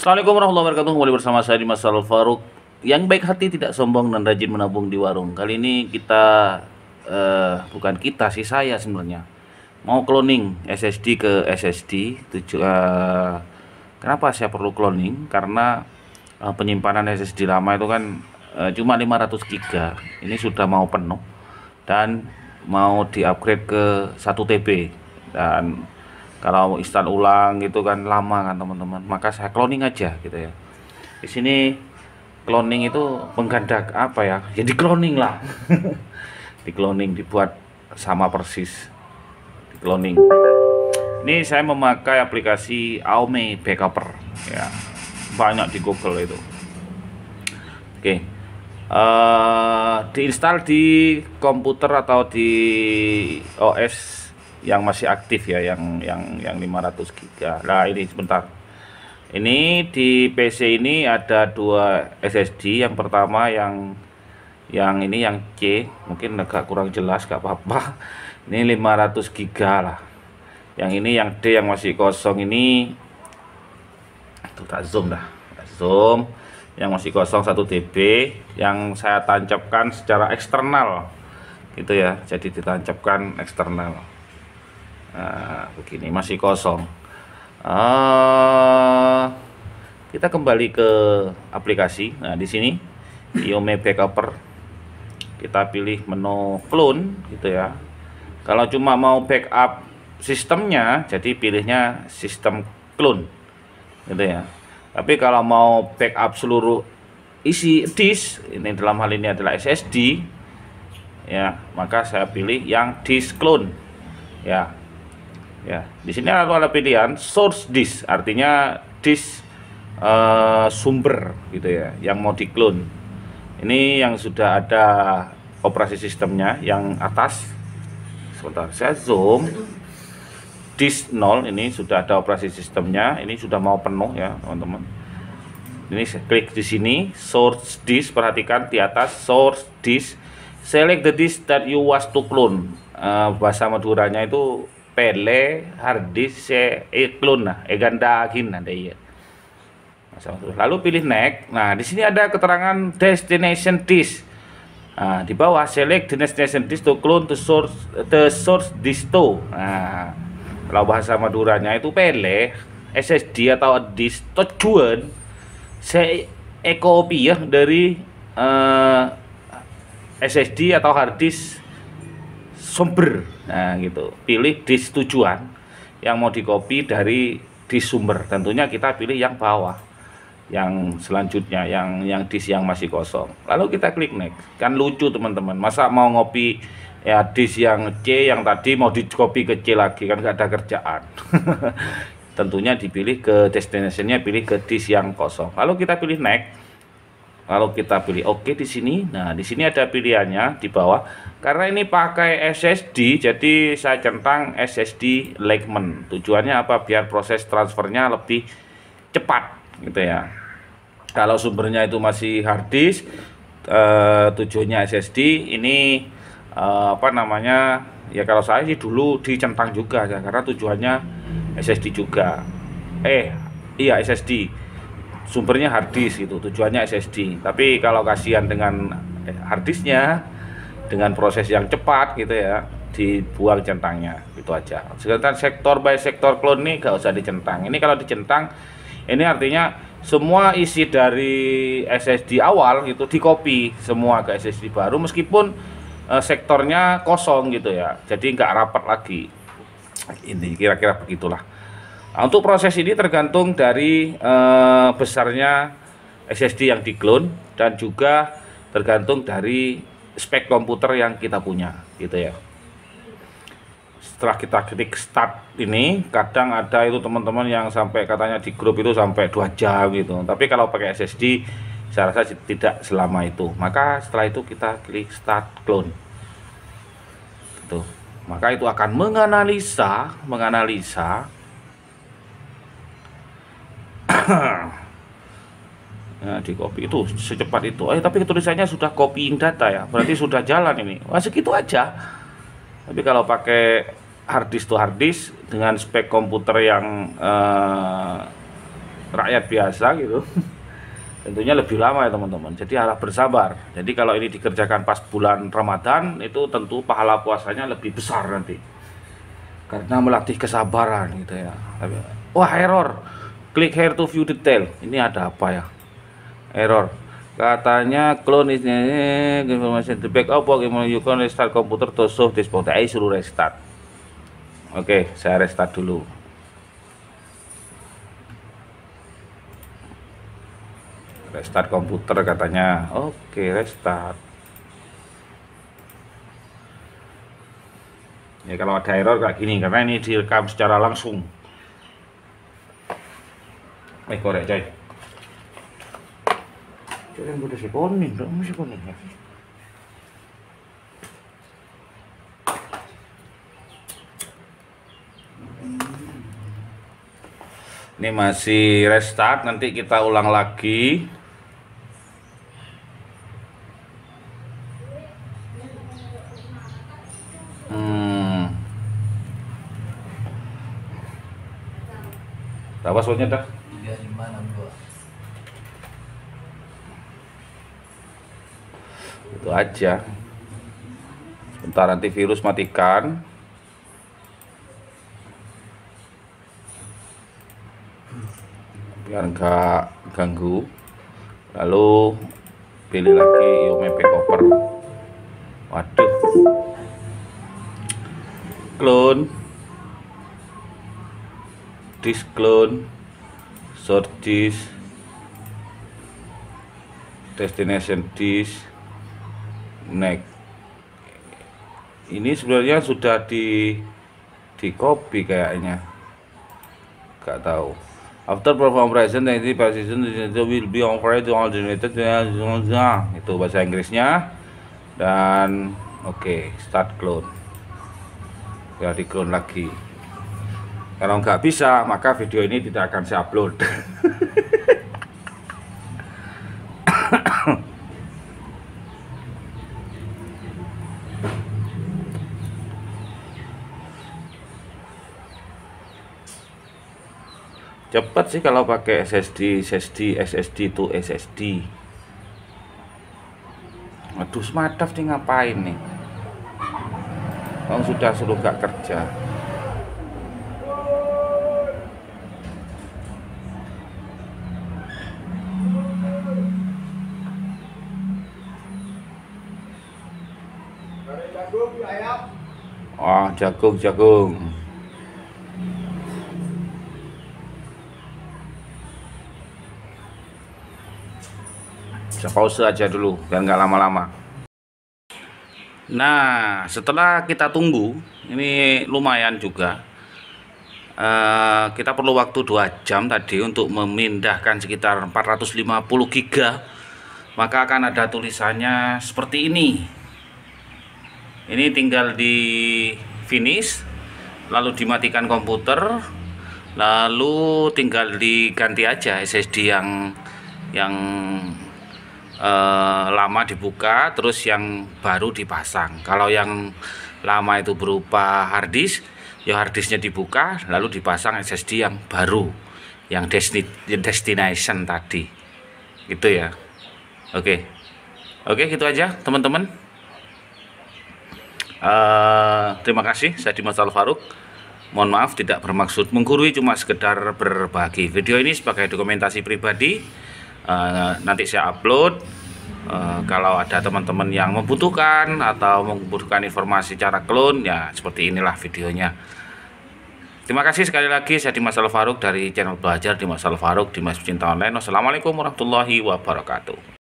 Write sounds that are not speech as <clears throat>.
Assalamualaikum warahmatullahi wabarakatuh. Kembali bersama saya di Al Faruk. Yang baik hati tidak sombong dan rajin menabung di warung. Kali ini kita uh, bukan kita sih saya sebenarnya mau cloning SSD ke SSD. tujuh, eh, uh, kenapa saya perlu cloning? Karena uh, penyimpanan SSD lama itu kan uh, cuma 500 GB Ini sudah mau penuh dan mau diupgrade ke 1 TB dan kalau mau instan ulang gitu kan lama kan teman-teman maka saya cloning aja gitu ya di sini cloning itu menggandak apa ya jadi ya cloning lah <laughs> di cloning dibuat sama persis di cloning ini saya memakai aplikasi Aume Backupper ya banyak di Google itu oke okay. uh, eh, diinstal di komputer atau di OS yang masih aktif ya yang yang yang 500 giga nah ini sebentar ini di PC ini ada dua SSD yang pertama yang yang ini yang C mungkin agak kurang jelas gak apa-apa ini 500 giga lah yang ini yang D yang masih kosong ini itu tak zoom dah tak zoom yang masih kosong 1 dB yang saya tancapkan secara eksternal gitu ya jadi ditancapkan eksternal nah, begini masih kosong uh, kita kembali ke aplikasi nah di sini Iome Backuper kita pilih menu clone gitu ya kalau cuma mau backup sistemnya jadi pilihnya sistem clone gitu ya tapi kalau mau backup seluruh isi disk ini dalam hal ini adalah SSD ya maka saya pilih yang disk clone ya Ya, di sini aku ada pilihan source disk, artinya disk uh, sumber gitu ya, yang mau diklon. Ini yang sudah ada operasi sistemnya yang atas. Sebentar, saya zoom. Disk nol ini sudah ada operasi sistemnya, ini sudah mau penuh ya, teman-teman. Ini saya klik di sini source disk, perhatikan di atas source disk. Select the disk that you want to clone. Uh, bahasa Maduranya itu pele hardis se eklon eh, nah kin eh, ada iya lalu pilih next nah di sini ada keterangan destination disk nah, di bawah select destination disk to clone to source the source disk to nah kalau bahasa maduranya itu pele SSD atau disk tujuan se e ya dari uh, eh, SSD atau hardisk sumber nah gitu pilih dis tujuan yang mau dikopi dari di sumber tentunya kita pilih yang bawah yang selanjutnya yang yang di yang masih kosong lalu kita klik next kan lucu teman-teman masa mau ngopi ya di yang C yang tadi mau dikopi ke C lagi kan gak ada kerjaan <laughs> tentunya dipilih ke destinationnya pilih ke disk yang kosong lalu kita pilih next kalau kita pilih OK di sini. Nah, di sini ada pilihannya di bawah. Karena ini pakai SSD, jadi saya centang SSD Legman. Tujuannya apa? Biar proses transfernya lebih cepat gitu ya. Kalau sumbernya itu masih hard disk, eh, tujuannya SSD, ini eh, apa namanya? Ya kalau saya sih dulu dicentang juga ya, karena tujuannya SSD juga. Eh, iya SSD sumbernya hardisk itu tujuannya SSD tapi kalau kasihan dengan eh, hardisknya, dengan proses yang cepat gitu ya dibuang centangnya itu aja sedangkan sektor by sektor clone ini gak usah dicentang ini kalau dicentang ini artinya semua isi dari SSD awal itu di copy semua ke SSD baru meskipun e, sektornya kosong gitu ya jadi nggak rapat lagi ini kira-kira begitulah Nah, untuk proses ini tergantung dari eh, besarnya SSD yang diklon dan juga tergantung dari spek komputer yang kita punya gitu ya setelah kita klik start ini kadang ada itu teman-teman yang sampai katanya di grup itu sampai dua jam gitu tapi kalau pakai SSD saya rasa tidak selama itu maka setelah itu kita klik start clone tuh gitu. maka itu akan menganalisa menganalisa Nah, <clears throat> di copy itu secepat itu. Eh, tapi tulisannya sudah copying data ya. Berarti hmm. sudah jalan ini. Wah, segitu aja. Tapi kalau pakai hard disk to hard disk dengan spek komputer yang eh, rakyat biasa gitu. <laughs> Tentunya lebih lama ya, teman-teman. Jadi harap bersabar. Jadi kalau ini dikerjakan pas bulan Ramadan itu tentu pahala puasanya lebih besar nanti. Karena melatih kesabaran gitu ya. Wah, error Klik here to view detail. Ini ada apa ya? Error. Katanya clone ini. information the backup Bagaimana you can restart komputer to save this point. I suruh restart. Oke, okay, saya restart dulu. Restart komputer katanya. Oke, okay, restart. Ya kalau ada error kayak gini karena ini direkam secara langsung. Mai korek coy. Coy yang udah si kuning, dong masih kuning ya. Ini masih restart, nanti kita ulang lagi. Hmm. Dah passwordnya dah itu aja bentar nanti virus matikan biar enggak ganggu lalu pilih lagi Yomepek Cover waduh clone disclone short dish destination dish neck ini sebenarnya sudah di di copy kayaknya gak tahu after perform present nanti ini precision will be on to all generated ya, ya, ya. itu bahasa Inggrisnya dan oke okay, start clone ya di clone lagi kalau nggak bisa, maka video ini tidak akan saya upload. Cepat sih kalau pakai SSD, SSD, SSD itu SSD. Aduh, smartphone nih ngapain nih? Kalau sudah suruh nggak kerja. Oh, jagung, jagung. Saya pause aja dulu biar nggak lama-lama. Nah, setelah kita tunggu, ini lumayan juga. Uh, kita perlu waktu 2 jam tadi untuk memindahkan sekitar 450 giga maka akan ada tulisannya seperti ini ini tinggal di finish lalu dimatikan komputer lalu tinggal diganti aja SSD yang yang eh, lama dibuka terus yang baru dipasang kalau yang lama itu berupa hardisk, ya hardisknya dibuka lalu dipasang SSD yang baru yang destination tadi gitu ya oke oke gitu aja teman-teman Eh, terima kasih, saya Dimas Al Mohon maaf tidak bermaksud menggurui, cuma sekedar berbagi. Video ini sebagai dokumentasi pribadi. Uh, nanti saya upload. Uh, kalau ada teman-teman yang membutuhkan atau membutuhkan informasi cara clone, ya seperti inilah videonya. Terima kasih sekali lagi, saya Dimas Al dari channel Belajar Dimas Al Faruk, Dimas Cinta Online. Wassalamualaikum warahmatullahi wabarakatuh.